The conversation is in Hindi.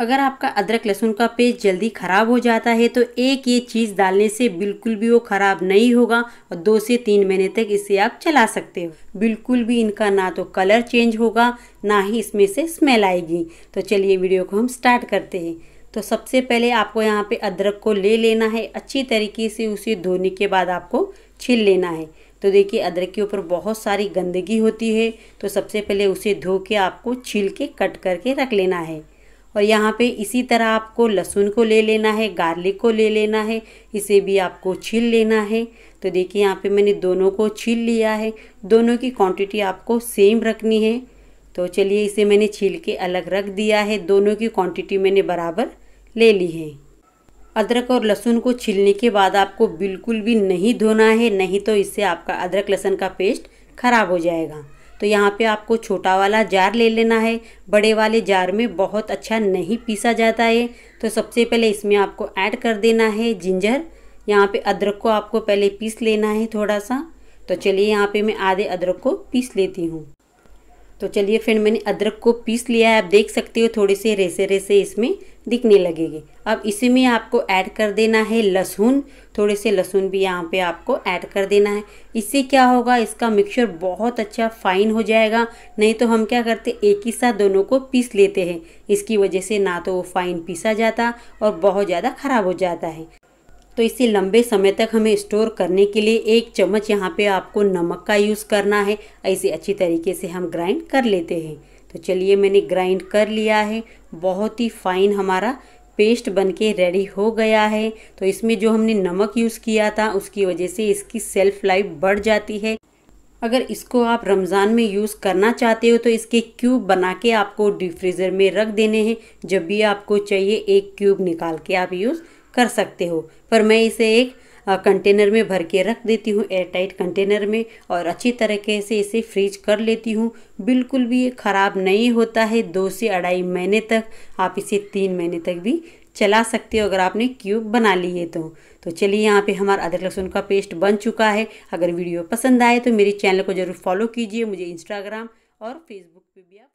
अगर आपका अदरक लहसुन का पेस्ट जल्दी ख़राब हो जाता है तो एक ये चीज़ डालने से बिल्कुल भी वो ख़राब नहीं होगा और दो से तीन महीने तक इसे आप चला सकते हो बिल्कुल भी इनका ना तो कलर चेंज होगा ना ही इसमें से स्मेल आएगी तो चलिए वीडियो को हम स्टार्ट करते हैं तो सबसे पहले आपको यहाँ पर अदरक को ले लेना है अच्छी तरीके से उसे धोने के बाद आपको छिल लेना है तो देखिए अदरक के ऊपर बहुत सारी गंदगी होती है तो सबसे पहले उसे धो के आपको छील के कट करके रख लेना है और यहाँ पे इसी तरह आपको लहसुन को ले लेना है गार्लिक को ले लेना है इसे भी आपको छील लेना है तो देखिए यहाँ पे मैंने दोनों को छील लिया है दोनों की क्वांटिटी आपको सेम रखनी है तो चलिए इसे मैंने छील के अलग रख दिया है दोनों की क्वांटिटी मैंने बराबर ले ली है अदरक और लहसुन को छीलने के बाद आपको बिल्कुल भी नहीं धोना है नहीं तो इससे आपका अदरक लहसुन का पेस्ट ख़राब हो जाएगा तो यहाँ पे आपको छोटा वाला जार ले लेना है बड़े वाले जार में बहुत अच्छा नहीं पीसा जाता है तो सबसे पहले इसमें आपको ऐड कर देना है जिंजर यहाँ पे अदरक को आपको पहले पीस लेना है थोड़ा सा तो चलिए यहाँ पे मैं आधे अदरक को पीस लेती हूँ तो चलिए फिर मैंने अदरक को पीस लिया है आप देख सकते हो थोड़े से रेसे रेसे इसमें दिखने लगेगी अब इसी में आपको ऐड कर देना है लहसुन थोड़े से लहसुन भी यहाँ पे आपको ऐड कर देना है इससे क्या होगा इसका मिक्सचर बहुत अच्छा फाइन हो जाएगा नहीं तो हम क्या करते एक ही साथ दोनों को पीस लेते हैं इसकी वजह से ना तो वो फाइन पीसा जाता और बहुत ज़्यादा ख़राब हो जाता है तो इसे लंबे समय तक हमें स्टोर करने के लिए एक चम्मच यहाँ पे आपको नमक का यूज़ करना है इसे अच्छी तरीके से हम ग्राइंड कर लेते हैं तो चलिए मैंने ग्राइंड कर लिया है बहुत ही फाइन हमारा पेस्ट बनके रेडी हो गया है तो इसमें जो हमने नमक यूज़ किया था उसकी वजह से इसकी सेल्फ लाइफ बढ़ जाती है अगर इसको आप रमज़ान में यूज़ करना चाहते हो तो इसके क्यूब बना के आपको डीप फ्रीज़र में रख देने हैं जब भी आपको चाहिए एक क्यूब निकाल के आप यूज़ कर सकते हो पर मैं इसे एक कंटेनर में भर के रख देती हूँ एयरटाइट कंटेनर में और अच्छी तरीके से इसे फ्रीज कर लेती हूँ बिल्कुल भी ये ख़राब नहीं होता है दो से अढ़ाई महीने तक आप इसे तीन महीने तक भी चला सकते हो अगर आपने क्यूब बना लिए तो तो चलिए यहाँ पे हमारा अदरक लहसुन का पेस्ट बन चुका है अगर वीडियो पसंद आए तो मेरे चैनल को ज़रूर फॉलो कीजिए मुझे इंस्टाग्राम और फेसबुक पे भी आप